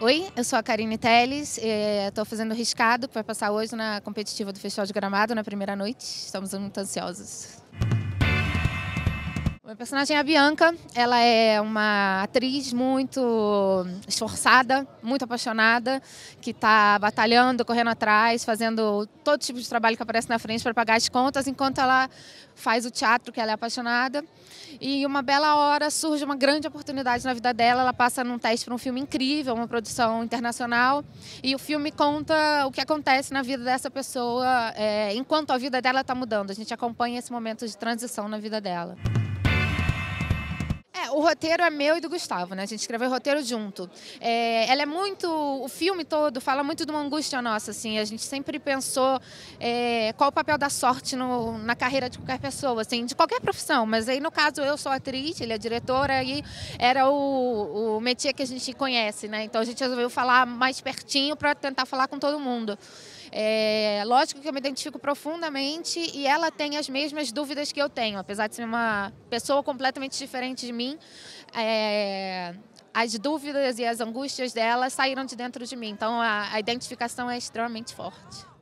Oi, eu sou a Karine Teles, estou eh, fazendo riscado para passar hoje na competitiva do Festival de Gramado, na primeira noite. Estamos muito ansiosos. Minha personagem é a Bianca, ela é uma atriz muito esforçada, muito apaixonada, que está batalhando, correndo atrás, fazendo todo tipo de trabalho que aparece na frente para pagar as contas, enquanto ela faz o teatro, que ela é apaixonada. E uma bela hora surge uma grande oportunidade na vida dela, ela passa num teste para um filme incrível, uma produção internacional, e o filme conta o que acontece na vida dessa pessoa é, enquanto a vida dela está mudando. A gente acompanha esse momento de transição na vida dela o roteiro é meu e do Gustavo, né? A gente escreveu o roteiro junto. É, ela é muito. O filme todo fala muito de uma angústia nossa, assim. A gente sempre pensou é, qual o papel da sorte no, na carreira de qualquer pessoa, assim, de qualquer profissão. Mas aí, no caso, eu sou atriz, ele é diretora e era o, o métier que a gente conhece, né? Então a gente resolveu falar mais pertinho para tentar falar com todo mundo. É, lógico que eu me identifico profundamente e ela tem as mesmas dúvidas que eu tenho, apesar de ser uma pessoa completamente diferente de mim. É, as dúvidas e as angústias dela saíram de dentro de mim, então a, a identificação é extremamente forte.